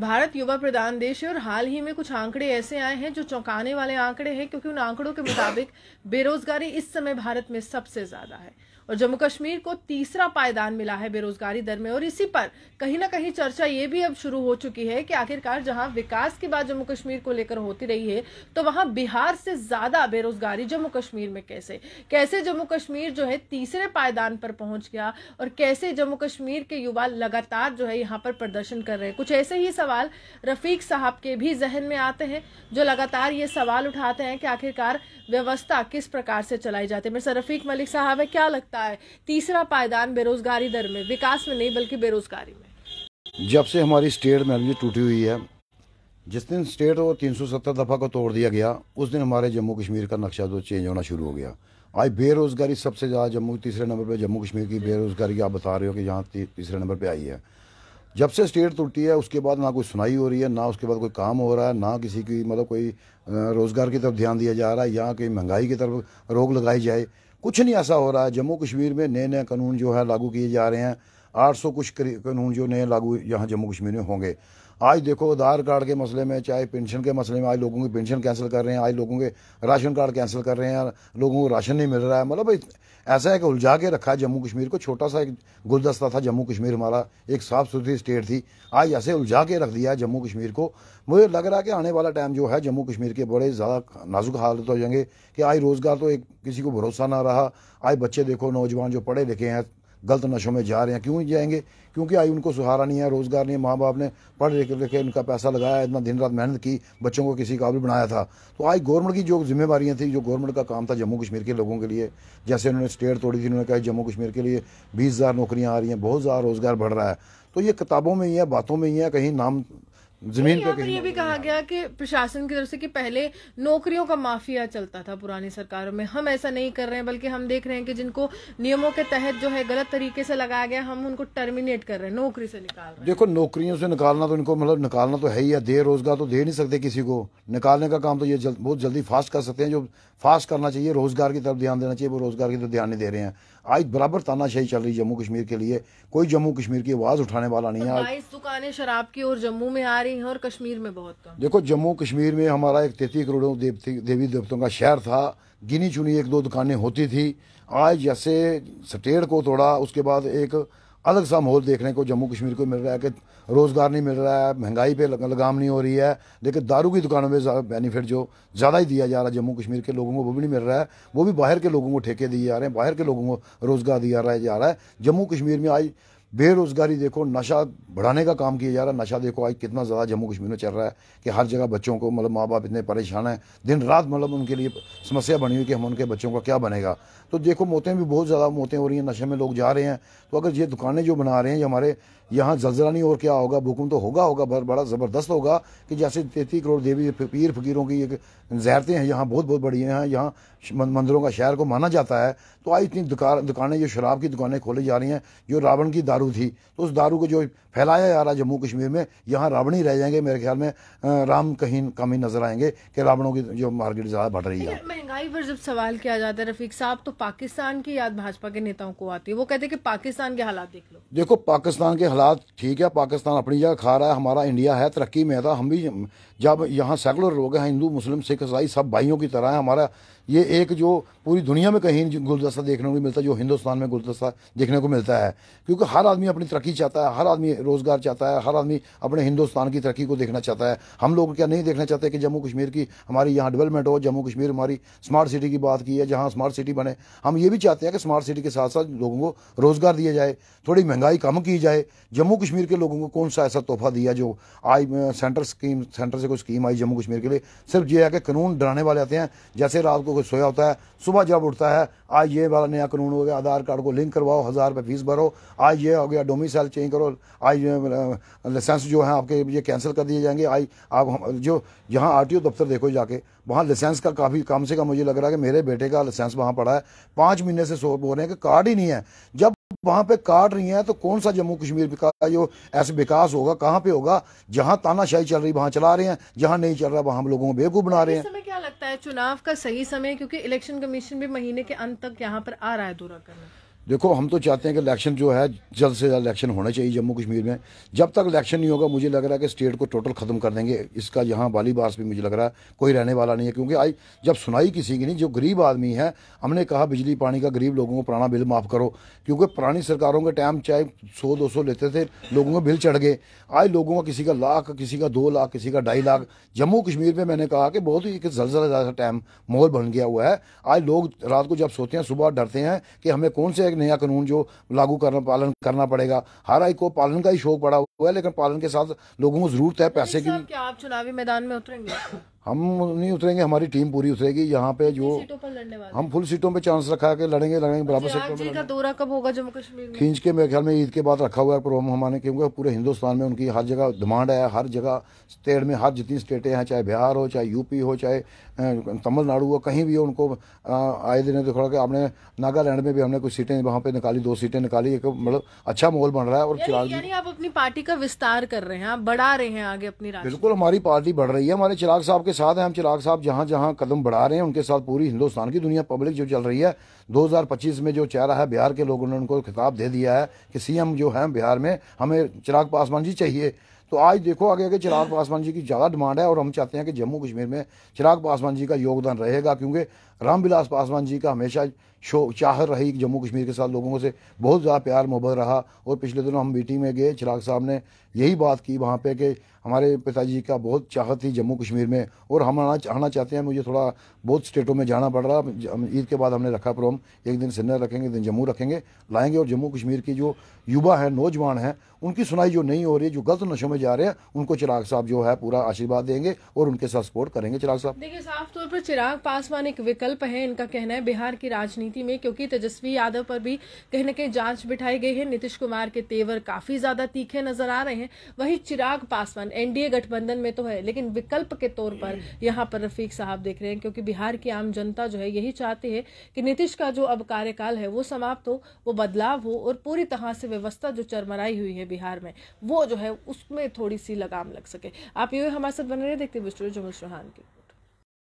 भारत युवा प्रधान देश है और हाल ही में कुछ आंकड़े ऐसे आए हैं जो चौंकाने वाले आंकड़े हैं क्योंकि उन आंकड़ों के मुताबिक बेरोजगारी इस समय भारत में सबसे ज्यादा है और जम्मू कश्मीर को तीसरा पायदान मिला है बेरोजगारी दर में और इसी पर कहीं ना कहीं चर्चा ये भी अब शुरू हो चुकी है कि आखिरकार जहां विकास की बात जम्मू कश्मीर को लेकर होती रही है तो वहां बिहार से ज्यादा बेरोजगारी जम्मू कश्मीर में कैसे कैसे जम्मू कश्मीर जो है तीसरे पायदान पर पहुंच गया और कैसे जम्मू कश्मीर के युवा लगातार जो है यहाँ पर प्रदर्शन कर रहे हैं कुछ ऐसे ही सवाल सवाल रफ़ीक साहब के भी जहन में आते हैं जो लगातार ये सवाल उठाते हैं कि आखिरकार व्यवस्था किस प्रकार से चलाई जाती है मिर्जा रफ़ीक मलिक साहब है क्या लगता है तीसरा पायदान बेरोजगारी दर में विकास में नहीं बल्कि बेरोजगारी में जब से हमारी स्टेट में टूटी हुई है जिस दिन स्टेट को तीन दफ़ा को तोड़ दिया गया उस दिन हमारे जम्मू कश्मीर का नक्शा जो तो चेंज होना शुरू हो गया आज बेरोज़गारी सबसे ज़्यादा जम्मू तीसरे नंबर पे जम्मू कश्मीर की बेरोज़गारी आप बता रहे हो कि यहाँ तीसरे नंबर पे आई है जब से स्टेट टूटी है उसके बाद ना कोई सुनाई हो रही है ना उसके बाद कोई काम हो रहा है ना किसी की मतलब कोई रोज़गार की तरफ ध्यान दिया जा रहा है या कहीं महंगाई की तरफ रोक लगाई जाए कुछ नहीं ऐसा हो रहा है जम्मू कश्मीर में नए नए कानून जो है लागू किए जा रहे हैं 800 कुछ कानून जो नए लागू यहाँ जम्मू कश्मीर में होंगे आज देखो आधार कार्ड के मसले में चाहे पेंशन के मसले में आज लोगों की पेंशन कैंसिल कर रहे हैं आज लोगों के राशन कार्ड कैंसिल कर रहे हैं लोगों को राशन नहीं मिल रहा है मतलब ऐसा है कि उलझा के रखा है जम्मू कश्मीर को छोटा सा एक गुलदस्ता था जम्मू कश्मीर हमारा एक साफ़ सुथरी स्टेट थी आज ऐसे उलझा के रख दिया है जम्मू कश्मीर को मुझे लग रहा है कि आने वाला टाइम जो है जम्मू कश्मीर के बड़े ज़्यादा नाजुक हालत हो जाएंगे कि आज रोज़गार तो एक किसी को भरोसा ना रहा आज बच्चे देखो नौजवान जो पढ़े लिखे हैं गलत नशों में जा रहे हैं क्यों जाएंगे क्योंकि आई उनको सहारा नहीं है रोज़गार नहीं है माँ बाप ने पढ़ लिख लिखे उनका पैसा लगाया इतना दिन रात मेहनत की बच्चों को किसी काबिल बनाया था तो आज गवर्नमेंट की जो जिम्मेवारियाँ थी जो गवर्नमेंट का काम था जम्मू कश्मीर के लोगों के लिए जैसे उन्होंने स्टेट तोड़ी थी उन्होंने कहा जम्मू कश्मीर के लिए बीस हज़ार नौकरियाँ आ रही हैं बहुत ज़्यादा रोज़गार बढ़ रहा है तो ये किताबों में ही है बातों में ही है कहीं नाम जमीन पे ये भी कहा गया कि प्रशासन की तरफ से कि पहले नौकरियों का माफिया चलता था पुरानी सरकारों में हम ऐसा नहीं कर रहे हैं बल्कि हम देख रहे हैं कि जिनको नियमों के तहत जो है गलत तरीके से लगाया गया हम उनको टर्मिनेट कर रहे हैं नौकरी से निकाल रहे देखो नौकरियों से निकालना तो इनको मतलब निकालना तो है ही है दे रोजगार तो दे नहीं सकते किसी को निकालने का काम तो ये जल, बहुत जल्दी फास्ट कर सकते हैं जो फास्ट करना चाहिए रोजगार की तरफ ध्यान देना चाहिए वो रोजगार की तरफ ध्यान नहीं दे रहे हैं आज बराबर तानाशाही चल रही है जम्मू कश्मीर के लिए कोई जम्मू कश्मीर की आवाज़ उठाने वाला नहीं है दुकानें शराब की और जम्मू में आ रही हैं और कश्मीर में बहुत कम देखो जम्मू कश्मीर में हमारा एक तैतीस करोड़ों देवी देवतों का शहर था गिनी चुनी एक दो दुकानें होती थी आज जैसे सटेड़ को तोड़ा उसके बाद एक अलग सा माहौल देखने को जम्मू कश्मीर को मिल रहा है कि रोज़गार नहीं मिल रहा है महंगाई पे लगाम नहीं हो रही है लेकिन दारू की दुकानों में बेनिफिट जो ज़्यादा ही दिया जा रहा है जम्मू कश्मीर के लोगों को वो भी नहीं मिल रहा है वो भी बाहर के लोगों को ठेके दिए जा रहे हैं बाहर के लोगों को रोज़गार दिया जा रहा है जम्मू कश्मीर में आज बेरोज़गारी देखो नशा बढ़ाने का काम किया जा रहा है नशा देखो आज कितना ज़्यादा जम्मू कश्मीर में चल रहा है कि हर जगह बच्चों को मतलब माँ बाप इतने परेशान हैं दिन रात मतलब उनके लिए समस्या बनी हुई कि हम उनके बच्चों का क्या बनेगा तो देखो मौतें भी बहुत ज़्यादा मौतें हो रही हैं नशे में लोग जा रहे हैं तो अगर ये दुकानें जो बना रहे हैं हमारे यहाँ जलजला नहीं और क्या होगा भूकुम तो होगा होगा बहुत बड़ा ज़बरदस्त होगा कि जैसे तैतीस करोड़ देवी पीर फकीरों की एक जैरतें हैं यहाँ बहुत बहुत बड़ी हैं यहाँ मंदिरों का शहर को माना जाता है तो आज इतनी दुकानें जो शराब की दुकानें खोली जा रही हैं जो रावण की दारू थी तो उस दारू को जो फैलाया जा रहा जम्मू कश्मीर में यहाँ रावणी रह जाएंगे मेरे ख्याल में राम कहीं कम ही नजर आएंगे कि रावणों की जो मार्केट ज़्यादा बढ़ रही है महंगाई पर जब सवाल किया जाता है रफीक साहब तो पाकिस्तान की याद भाजपा के नेताओं को आती है वो कहते हैं कि पाकिस्तान के हालात देख लो देखो पाकिस्तान के हालात ठीक है पाकिस्तान अपनी जगह खा रहा है हमारा इंडिया है तरक्की में था तो हम भी जब यहाँ सेकुलर लोग हैं हिंदू मुस्लिम सिख ईसाई सब भाइयों की तरह है हमारा ये एक जो पूरी दुनिया में कहीं गुलदस्ता देखने को मिलता है जो हिंदुस्तान में गुलदस्ता देखने को मिलता है क्योंकि हर आदमी अपनी तरक्की चाहता है हर आदमी रोज़गार चाहता है हर आदमी अपने हिंदुस्तान की तरक्की को देखना चाहता है हम लोग क्या नहीं देखना चाहते कि जम्मू कश्मीर की हमारी यहाँ डेवलपमेंट हो जम्मू कश्मीर हमारी स्मार्ट सिटी की बात की है जहाँ स्मार्ट सिटी बने हम ये भी चाहते हैं कि स्मार्ट सिटी के साथ साथ लोगों को रोज़गार दिया जाए थोड़ी महंगाई कम की जाए जम्मू कश्मीर के लोगों को कौन सा ऐसा तोहफा दिया जो आज सेंटर स्कीम सेंटर से कोई स्कीम आई जम्मू कश्मीर के लिए सिर्फ ये है कि कानून डराने वाले आते हैं जैसे रात को को सोया होता है सुबह जब उठता है आज ये वाला नया कानून हो गया आधार कार्ड को लिंक करवाओ हज़ार रुपये फीस भरो आज ये हो गया डोमिसाइल चेंज करो आज लाइसेंस जो है आपके ये कैंसिल कर दिए जाएंगे आज आप जो यहाँ आर दफ्तर देखो जाके वहाँ लाइसेंस का काफ़ी कम से कम मुझे लग रहा है कि मेरे बेटे का लाइसेंस वहाँ पड़ा है पाँच महीने से सो बोल रहे हैं कि कार्ड ही नहीं है जब वहाँ पे काट रही हैं तो कौन सा जम्मू कश्मीर का जो ऐसे विकास होगा कहाँ पे होगा जहाँ तानाशाही चल रही वहाँ चला रहे हैं जहाँ नहीं चल रहा वहाँ हम लोगों को बेवकूफ़ बना रहे हैं लगता है चुनाव का सही समय क्योंकि इलेक्शन कमीशन भी महीने के अंत तक यहाँ पर आ रहा है दौरा करना देखो हम तो चाहते हैं कि इलेक्शन जो है जल्द से जल्द इलेक्शन होना चाहिए जम्मू कश्मीर में जब तक इलेक्शन नहीं होगा मुझे लग रहा है कि स्टेट को टोटल ख़त्म कर देंगे इसका यहाँ वाली बास भी मुझे लग रहा है कोई रहने वाला नहीं है क्योंकि आज जब सुनाई किसी की नहीं जो गरीब आदमी है हमने कहा बिजली पानी का गरीब लोगों को पुराना बिल माफ़ करो क्योंकि पुरानी सरकारों के टाइम चाहे सौ दो सौ लेते थे लोगों को बिल चढ़ गए आज लोगों का किसी का लाख किसी का दो लाख किसी का ढाई लाख जम्मू कश्मीर में मैंने कहा कि बहुत ही एक जलजला टाइम माहौल बन गया हुआ है आज लोग रात को जब सोते हैं सुबह डरते हैं कि हमें कौन से नया कानून जो लागू करना पालन करना पड़ेगा हर आई को पालन का ही शौक पड़ा हुआ है लेकिन पालन के साथ लोगों को जरूरत है पैसे की आप चुनावी मैदान में उतरेंगे हम नहीं उतरेंगे हमारी टीम पूरी उतरेगी यहाँ पे जो हम फुल सीटों पे चांस रखा है लड़ेंगे लड़ेंगे अच्छा, बराबर सीटों में का दौरा कब होगा जम्मू कश्मीर खींच के मेरे ख्याल में ईद के बाद रखा हुआ है प्रोग्राम हमारे क्योंकि पूरे हिंदुस्तान में उनकी हर जगह डिमांड है हर जगह स्टेट में हर जितनी स्टेटें हैं चाहे बिहार हो चाहे यूपी हो चाहे तमिलनाडु हो कहीं भी हो उनको आए दिन देखो तो कि आपने नागालैंड में भी हमने कुछ सीटें वहाँ पे निकाली दो सीटें निकाली एक मतलब अच्छा माहौल बन रहा है और चिराग आप अपनी पार्टी का विस्तार कर रहे हैं आप बढ़ा रहे हैं आगे अपनी बिल्कुल हमारी पार्टी बढ़ रही है हमारे चिराग साहब के साथ हैं हम चिराग साहब जहाँ जहाँ कदम बढ़ा रहे हैं उनके साथ पूरी हिंदुस्तान की दुनिया पब्लिक जो चल रही है 2025 में जो चेहरा है बिहार के लोगों ने उनको खिताब दे दिया है कि सीएम जो है बिहार में हमें चिराग पासवान जी चाहिए तो आज देखो आगे आगे चिराग हाँ। पासवान जी की ज़्यादा डिमांड है और हम चाहते हैं कि जम्मू कश्मीर में चिराग पासवान जी का योगदान रहेगा क्योंकि रामविलास पासवान जी का हमेशा शो चाह रही जम्मू कश्मीर के साथ लोगों से बहुत ज़्यादा प्यार मोहब्बत रहा और पिछले दिनों हम मीटिंग में गए चिराग साहब ने यही बात की वहाँ पे कि हमारे पिताजी का बहुत चाहत थी जम्मू कश्मीर में और हम आना चाहते हैं मुझे थोड़ा बहुत स्टेटों में जाना पड़ रहा ईद के बाद हमने रखा प्रोम एक दिन सिन्नर रखेंगे दिन जम्मू रखेंगे लाएंगे और जम्मू कश्मीर की जो युवा है नौजवान है उनकी सुनाई जो नहीं हो रही जो गलत नशों में जा रहे हैं उनको चिराग साहब जो है पूरा आशीर्वाद देंगे और उनके साथ सपोर्ट करेंगे चिराग साहब देखिए साफ तौर पर चिराग पासवान एक विकल्प है इनका कहना है बिहार की राजनीति में क्योंकि तेजस्वी यादव पर भी कहीं ना कहीं जांच बिठाई गई है नीतीश कुमार के तेवर काफी ज्यादा तीखे नजर आ रहे हैं वही चिराग पासवान एनडीए गठबंधन में तो है लेकिन विकल्प के तौर पर यहाँ पर रफीक साहब देख रहे हैं क्योंकि बिहार की आम जनता जो है यही चाहती है कि नीतीश का का जो अब कार्यकाल है वो समाप्त हो वो बदलाव हो और पूरी तरह से व्यवस्था जो चरमराई हुई है बिहार में वो जो है उसमें थोड़ी सी लगाम लग सके आप ये हमारे साथ बने रहे देखते विष्णु जमुल चौहान की